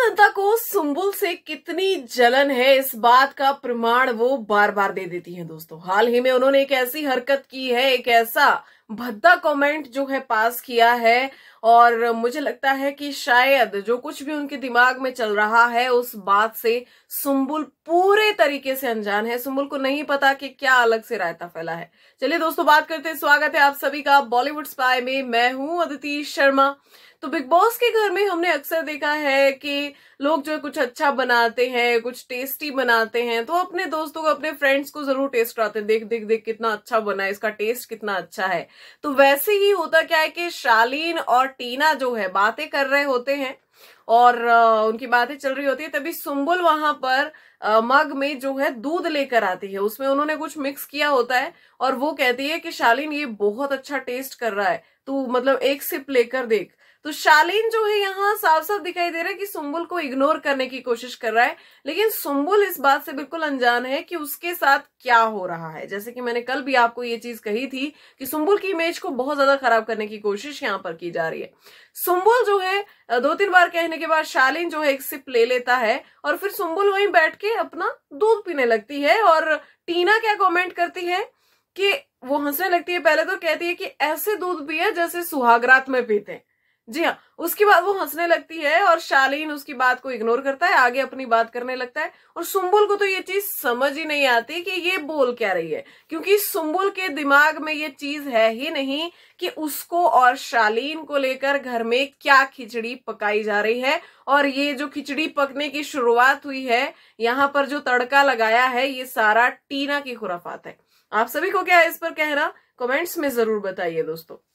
जनता को सुम्बुल से कितनी जलन है इस बात का प्रमाण वो बार बार दे देती हैं दोस्तों हाल ही में उन्होंने एक ऐसी हरकत की है एक ऐसा भद्दा कमेंट जो है पास किया है और मुझे लगता है कि शायद जो कुछ भी उनके दिमाग में चल रहा है उस बात से सुम्बुल पूरे तरीके से अनजान है सुम्बुल को नहीं पता कि क्या अलग से रायता फैला है चलिए दोस्तों बात करते हैं स्वागत है आप सभी का बॉलीवुड स्पाई में मैं हूं अदिति शर्मा तो बिग बॉस के घर में हमने अक्सर देखा है कि लोग जो है कुछ अच्छा बनाते हैं कुछ टेस्टी बनाते हैं तो अपने दोस्तों को अपने फ्रेंड्स को जरूर टेस्ट कराते हैं देख देख देख कितना अच्छा बना है इसका टेस्ट कितना अच्छा है तो वैसे ही होता क्या है कि शालीन और टीना जो है बातें कर रहे होते हैं और उनकी बातें चल रही होती है तभी सुम्बुल वहां पर मग में जो है दूध लेकर आती है उसमें उन्होंने कुछ मिक्स किया होता है और वो कहती है कि शालीन ये बहुत अच्छा टेस्ट कर रहा है तू मतलब एक सिप लेकर देख तो शालीन जो है यहाँ साफ साफ दिखाई दे रहा है कि सुम्बुल को इग्नोर करने की कोशिश कर रहा है लेकिन सुम्बुल इस बात से बिल्कुल अनजान है कि उसके साथ क्या हो रहा है जैसे कि मैंने कल भी आपको ये चीज कही थी कि सुम्बुल की इमेज को बहुत ज्यादा खराब करने की कोशिश यहाँ पर की जा रही है सुम्बुल जो है दो तीन बार कहने के बाद शालीन जो है एक सिप ले लेता है और फिर सुम्बुल वहीं बैठ के अपना दूध पीने लगती है और टीना क्या कॉमेंट करती है कि वो हंसने लगती है पहले तो कहती है कि ऐसे दूध पिए जैसे सुहागरात में पीते हैं जी हाँ उसके बाद वो हंसने लगती है और शालीन उसकी बात को इग्नोर करता है आगे अपनी बात करने लगता है और सुम्बुल को तो ये चीज समझ ही नहीं आती कि ये बोल क्या रही है क्योंकि सुम्बुल के दिमाग में ये चीज है ही नहीं कि उसको और शालीन को लेकर घर में क्या खिचड़ी पकाई जा रही है और ये जो खिचड़ी पकने की शुरुआत हुई है यहाँ पर जो तड़का लगाया है ये सारा टीना की खुराफात है आप सभी को क्या है इस पर कहना कमेंट्स में जरूर बताइए दोस्तों